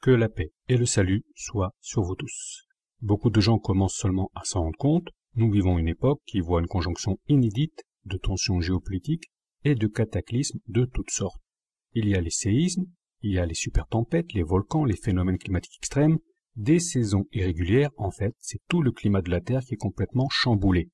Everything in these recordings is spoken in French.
Que la paix et le salut soient sur vous tous. Beaucoup de gens commencent seulement à s'en rendre compte. Nous vivons une époque qui voit une conjonction inédite de tensions géopolitiques et de cataclysmes de toutes sortes. Il y a les séismes, il y a les super-tempêtes, les volcans, les phénomènes climatiques extrêmes, des saisons irrégulières, en fait, c'est tout le climat de la Terre qui est complètement chamboulé.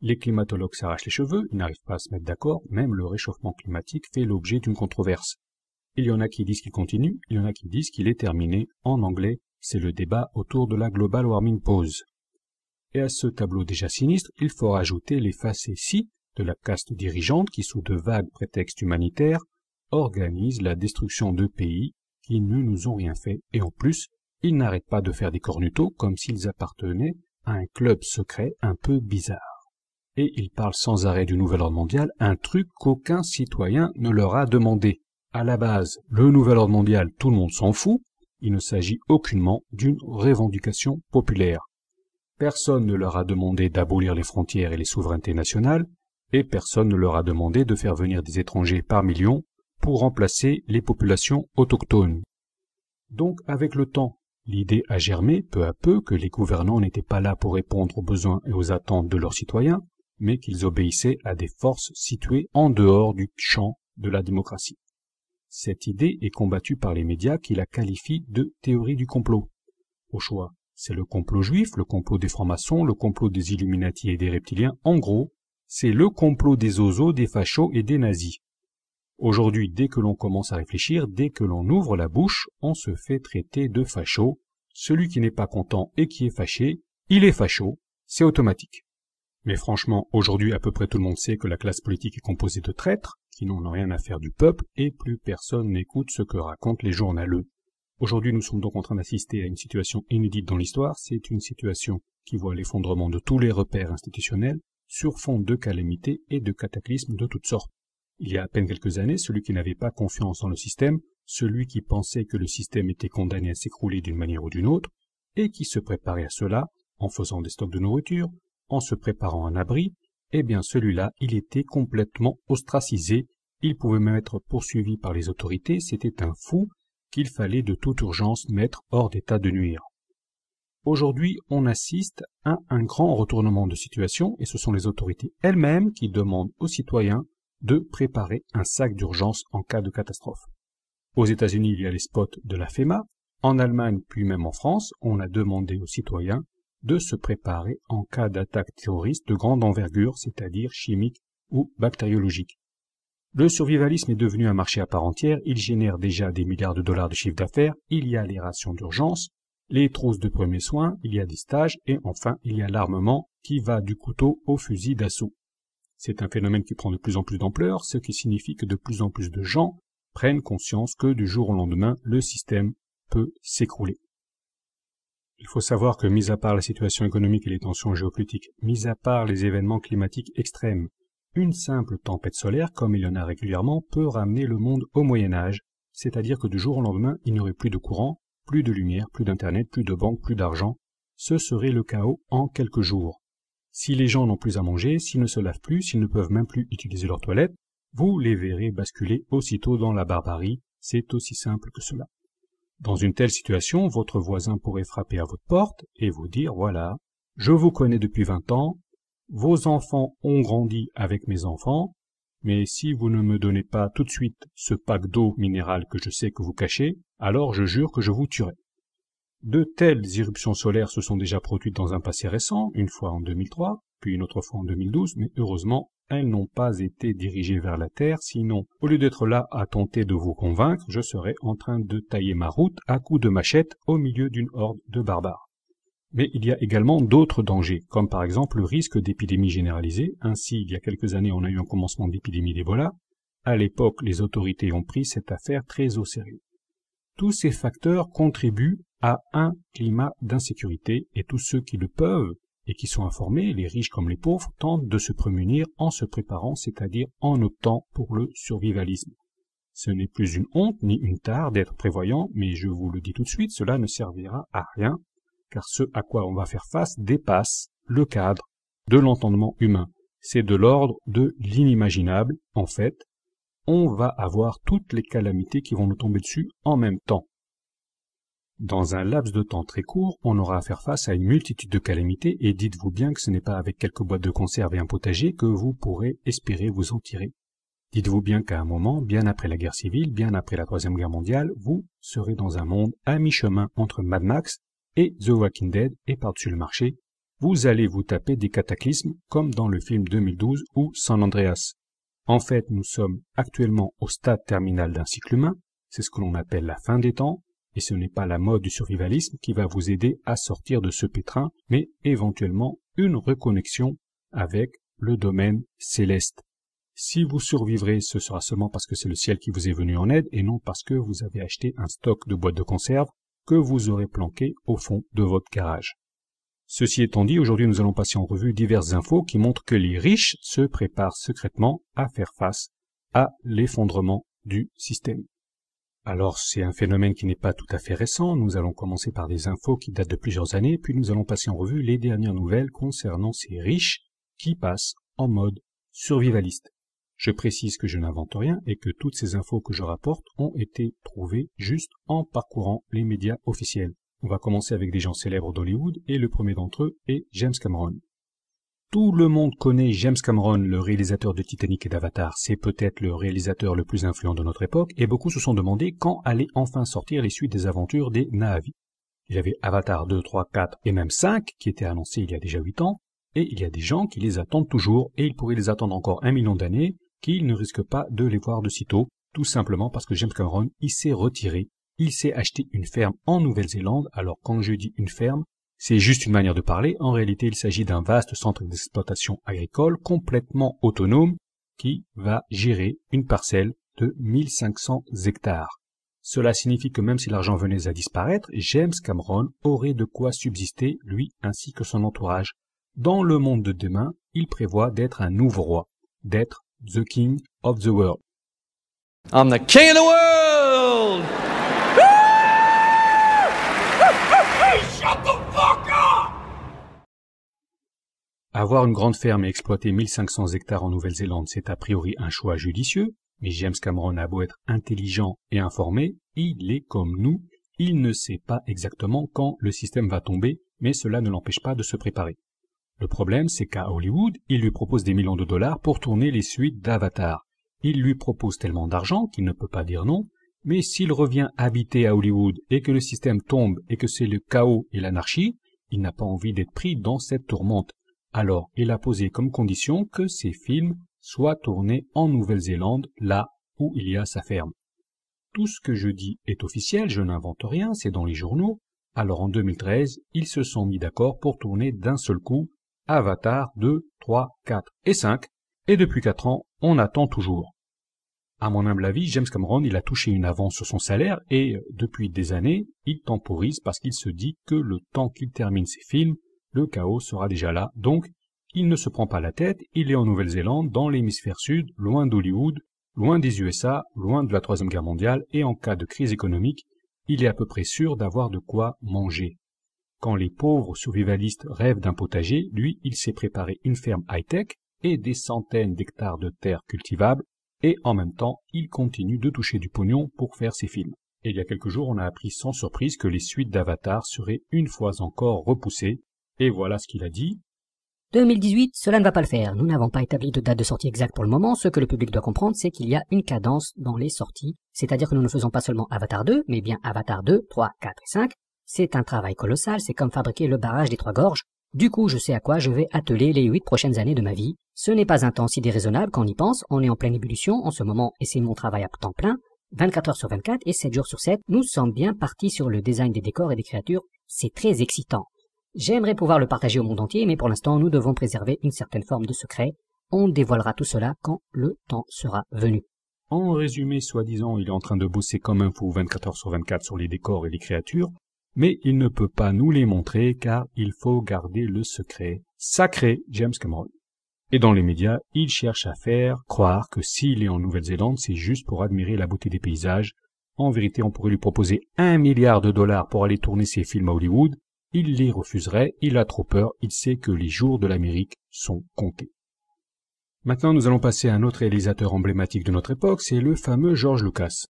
Les climatologues s'arrachent les cheveux, ils n'arrivent pas à se mettre d'accord, même le réchauffement climatique fait l'objet d'une controverse. Il y en a qui disent qu'il continue, il y en a qui disent qu'il est terminé. En anglais, c'est le débat autour de la global warming pause. Et à ce tableau déjà sinistre, il faut rajouter les facéties de la caste dirigeante qui, sous de vagues prétextes humanitaires, organise la destruction de pays qui ne nous ont rien fait, et en plus, ils n'arrêtent pas de faire des cornuto comme s'ils appartenaient à un club secret un peu bizarre. Et ils parlent sans arrêt du nouvel ordre mondial, un truc qu'aucun citoyen ne leur a demandé. À la base, le nouvel ordre mondial, tout le monde s'en fout, il ne s'agit aucunement d'une revendication populaire. Personne ne leur a demandé d'abolir les frontières et les souverainetés nationales, et personne ne leur a demandé de faire venir des étrangers par millions pour remplacer les populations autochtones. Donc avec le temps, l'idée a germé peu à peu que les gouvernants n'étaient pas là pour répondre aux besoins et aux attentes de leurs citoyens, mais qu'ils obéissaient à des forces situées en dehors du champ de la démocratie. Cette idée est combattue par les médias qui la qualifient de théorie du complot. Au choix, c'est le complot juif, le complot des francs-maçons, le complot des Illuminati et des reptiliens. En gros, c'est le complot des oiseaux, des fachos et des nazis. Aujourd'hui, dès que l'on commence à réfléchir, dès que l'on ouvre la bouche, on se fait traiter de facho. Celui qui n'est pas content et qui est fâché, il est facho, c'est automatique. Mais franchement, aujourd'hui à peu près tout le monde sait que la classe politique est composée de traîtres, qui n'ont rien à faire du peuple et plus personne n'écoute ce que racontent les journaleux. Aujourd'hui, nous sommes donc en train d'assister à une situation inédite dans l'histoire. C'est une situation qui voit l'effondrement de tous les repères institutionnels sur fond de calamités et de cataclysmes de toutes sortes. Il y a à peine quelques années, celui qui n'avait pas confiance dans le système, celui qui pensait que le système était condamné à s'écrouler d'une manière ou d'une autre, et qui se préparait à cela en faisant des stocks de nourriture, en se préparant un abri, eh bien celui-là, il était complètement ostracisé, il pouvait même être poursuivi par les autorités, c'était un fou qu'il fallait de toute urgence mettre hors d'état de nuire. Aujourd'hui, on assiste à un grand retournement de situation et ce sont les autorités elles-mêmes qui demandent aux citoyens de préparer un sac d'urgence en cas de catastrophe. Aux États-Unis, il y a les spots de la FEMA. En Allemagne, puis même en France, on a demandé aux citoyens de se préparer en cas d'attaque terroriste de grande envergure, c'est-à-dire chimique ou bactériologique. Le survivalisme est devenu un marché à part entière, il génère déjà des milliards de dollars de chiffre d'affaires, il y a les rations d'urgence, les trousses de premiers soins, il y a des stages, et enfin il y a l'armement qui va du couteau au fusil d'assaut. C'est un phénomène qui prend de plus en plus d'ampleur, ce qui signifie que de plus en plus de gens prennent conscience que du jour au lendemain, le système peut s'écrouler. Il faut savoir que, mis à part la situation économique et les tensions géopolitiques, mis à part les événements climatiques extrêmes, une simple tempête solaire, comme il y en a régulièrement, peut ramener le monde au Moyen Âge, c'est-à-dire que du jour au lendemain, il n'y aurait plus de courant, plus de lumière, plus d'Internet, plus de banque, plus d'argent. Ce serait le chaos en quelques jours. Si les gens n'ont plus à manger, s'ils ne se lavent plus, s'ils ne peuvent même plus utiliser leur toilette, vous les verrez basculer aussitôt dans la barbarie, c'est aussi simple que cela. Dans une telle situation, votre voisin pourrait frapper à votre porte et vous dire voilà, je vous connais depuis 20 ans, vos enfants ont grandi avec mes enfants, mais si vous ne me donnez pas tout de suite ce pack d'eau minérale que je sais que vous cachez, alors je jure que je vous tuerai. De telles irruptions solaires se sont déjà produites dans un passé récent, une fois en 2003, puis une autre fois en 2012, mais heureusement, elles n'ont pas été dirigées vers la Terre, sinon, au lieu d'être là à tenter de vous convaincre, je serais en train de tailler ma route à coups de machette au milieu d'une horde de barbares. Mais il y a également d'autres dangers, comme par exemple le risque d'épidémie généralisée. Ainsi, il y a quelques années, on a eu un commencement d'épidémie d'Ebola. À l'époque, les autorités ont pris cette affaire très au sérieux. Tous ces facteurs contribuent à un climat d'insécurité et tous ceux qui le peuvent et qui sont informés, les riches comme les pauvres, tentent de se prémunir en se préparant, c'est-à-dire en optant pour le survivalisme. Ce n'est plus une honte ni une tare d'être prévoyant, mais je vous le dis tout de suite, cela ne servira à rien, car ce à quoi on va faire face dépasse le cadre de l'entendement humain. C'est de l'ordre de l'inimaginable, en fait. On va avoir toutes les calamités qui vont nous tomber dessus en même temps. Dans un laps de temps très court, on aura à faire face à une multitude de calamités et dites-vous bien que ce n'est pas avec quelques boîtes de conserve et un potager que vous pourrez espérer vous en tirer. Dites-vous bien qu'à un moment, bien après la guerre civile, bien après la Troisième Guerre mondiale, vous serez dans un monde à mi-chemin entre Mad Max et The Walking Dead et par-dessus le marché, vous allez vous taper des cataclysmes comme dans le film 2012 ou San Andreas. En fait, nous sommes actuellement au stade terminal d'un cycle humain, c'est ce que l'on appelle la fin des temps, et ce n'est pas la mode du survivalisme qui va vous aider à sortir de ce pétrin, mais éventuellement une reconnexion avec le domaine céleste. Si vous survivrez, ce sera seulement parce que c'est le ciel qui vous est venu en aide et non parce que vous avez acheté un stock de boîtes de conserve que vous aurez planqué au fond de votre garage. Ceci étant dit, aujourd'hui nous allons passer en revue diverses infos qui montrent que les riches se préparent secrètement à faire face à l'effondrement du système. Alors c'est un phénomène qui n'est pas tout à fait récent. Nous allons commencer par des infos qui datent de plusieurs années, puis nous allons passer en revue les dernières nouvelles concernant ces riches qui passent en mode survivaliste. Je précise que je n'invente rien et que toutes ces infos que je rapporte ont été trouvées juste en parcourant les médias officiels. On va commencer avec des gens célèbres d'Hollywood et le premier d'entre eux est James Cameron. Tout le monde connaît James Cameron, le réalisateur de Titanic et d'Avatar. C'est peut-être le réalisateur le plus influent de notre époque et beaucoup se sont demandé quand allait enfin sortir les suites des aventures des Na'vi. Il y avait Avatar 2, 3, 4 et même 5 qui étaient annoncés il y a déjà 8 ans et il y a des gens qui les attendent toujours et ils pourraient les attendre encore un million d'années qu'ils ne risquent pas de les voir de sitôt tout simplement parce que James Cameron y s'est retiré. Il s'est acheté une ferme en Nouvelle-Zélande. Alors quand je dis une ferme, c'est juste une manière de parler, en réalité il s'agit d'un vaste centre d'exploitation agricole complètement autonome qui va gérer une parcelle de 1500 hectares. Cela signifie que même si l'argent venait à disparaître, James Cameron aurait de quoi subsister, lui ainsi que son entourage. Dans le monde de demain, il prévoit d'être un nouveau roi, d'être The King of the World. I'm the King of the World! Avoir une grande ferme et exploiter 1500 hectares en Nouvelle-Zélande, c'est a priori un choix judicieux, mais James Cameron a beau être intelligent et informé, il est comme nous, il ne sait pas exactement quand le système va tomber, mais cela ne l'empêche pas de se préparer. Le problème, c'est qu'à Hollywood, il lui propose des millions de dollars pour tourner les suites d'Avatar. Il lui propose tellement d'argent qu'il ne peut pas dire non, mais s'il revient habiter à Hollywood et que le système tombe et que c'est le chaos et l'anarchie, il n'a pas envie d'être pris dans cette tourmente. Alors il a posé comme condition que ses films soient tournés en Nouvelle-Zélande, là où il y a sa ferme. Tout ce que je dis est officiel, je n'invente rien, c'est dans les journaux. Alors en 2013, ils se sont mis d'accord pour tourner d'un seul coup Avatar 2, 3, 4 et 5, et depuis 4 ans, on attend toujours. À mon humble avis, James Cameron, il a touché une avance sur son salaire et, euh, depuis des années, il temporise parce qu'il se dit que le temps qu'il termine ses films, le chaos sera déjà là. Donc, il ne se prend pas la tête, il est en Nouvelle-Zélande, dans l'hémisphère sud, loin d'Hollywood, loin des USA, loin de la Troisième Guerre mondiale, et en cas de crise économique, il est à peu près sûr d'avoir de quoi manger. Quand les pauvres survivalistes rêvent d'un potager, lui, il s'est préparé une ferme high-tech et des centaines d'hectares de terres cultivables, et en même temps, il continue de toucher du pognon pour faire ses films. Et il y a quelques jours, on a appris sans surprise que les suites d'Avatar seraient une fois encore repoussées, et voilà ce qu'il a dit. 2018, cela ne va pas le faire. Nous n'avons pas établi de date de sortie exacte pour le moment. Ce que le public doit comprendre, c'est qu'il y a une cadence dans les sorties. C'est-à-dire que nous ne faisons pas seulement Avatar 2, mais bien Avatar 2, 3, 4 et 5. C'est un travail colossal, c'est comme fabriquer le barrage des trois gorges. Du coup, je sais à quoi je vais atteler les huit prochaines années de ma vie. Ce n'est pas un temps si déraisonnable qu'on y pense, on est en pleine ébullition en ce moment et c'est mon travail à temps plein. 24 heures sur 24 et 7 jours sur 7, nous sommes bien partis sur le design des décors et des créatures. C'est très excitant. J'aimerais pouvoir le partager au monde entier, mais pour l'instant, nous devons préserver une certaine forme de secret. On dévoilera tout cela quand le temps sera venu. En résumé, soi-disant, il est en train de bosser comme un fou 24 heures sur 24 sur les décors et les créatures, mais il ne peut pas nous les montrer car il faut garder le secret sacré James Cameron. Et dans les médias, il cherche à faire croire que s'il est en Nouvelle-Zélande, c'est juste pour admirer la beauté des paysages. En vérité, on pourrait lui proposer un milliard de dollars pour aller tourner ses films à Hollywood, il les refuserait, il a trop peur, il sait que les jours de l'Amérique sont comptés. Maintenant, nous allons passer à un autre réalisateur emblématique de notre époque, c'est le fameux George Lucas.